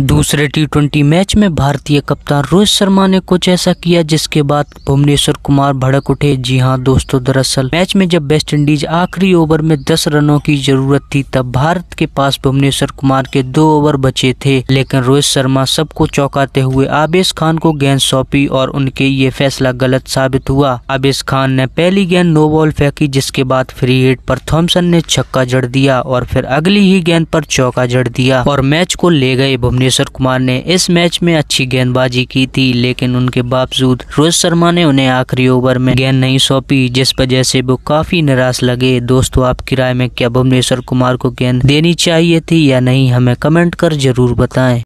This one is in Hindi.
दूसरे टी ट्वेंटी मैच में भारतीय कप्तान रोहित शर्मा ने कुछ ऐसा किया जिसके बाद भुवनेश्वर कुमार भड़क उठे जी हां दोस्तों दरअसल मैच में जब वेस्ट इंडीज आखिरी ओवर में 10 रनों की जरूरत थी तब भारत के पास भुवनेश्वर कुमार के दो ओवर बचे थे लेकिन रोहित शर्मा सबको चौंकाते हुए आबेश खान को गेंद सौंपी और उनके ये फैसला गलत साबित हुआ आबेश खान ने पहली गेंद नो बॉल फेंकी जिसके बाद फ्री हिट पर थॉम्सन ने छक्का जड़ दिया और फिर अगली ही गेंद पर चौका जड़ दिया और मैच को ले गए भुवनेश्वर भुवनेश्वर कुमार ने इस मैच में अच्छी गेंदबाजी की थी लेकिन उनके बावजूद रोहित शर्मा ने उन्हें आखिरी ओवर में गेंद नहीं सौंपी जिस वजह से वो काफी निराश लगे दोस्तों आपकी राय में क्या भुवनेश्वर कुमार को गेंद देनी चाहिए थी या नहीं हमें कमेंट कर जरूर बताएं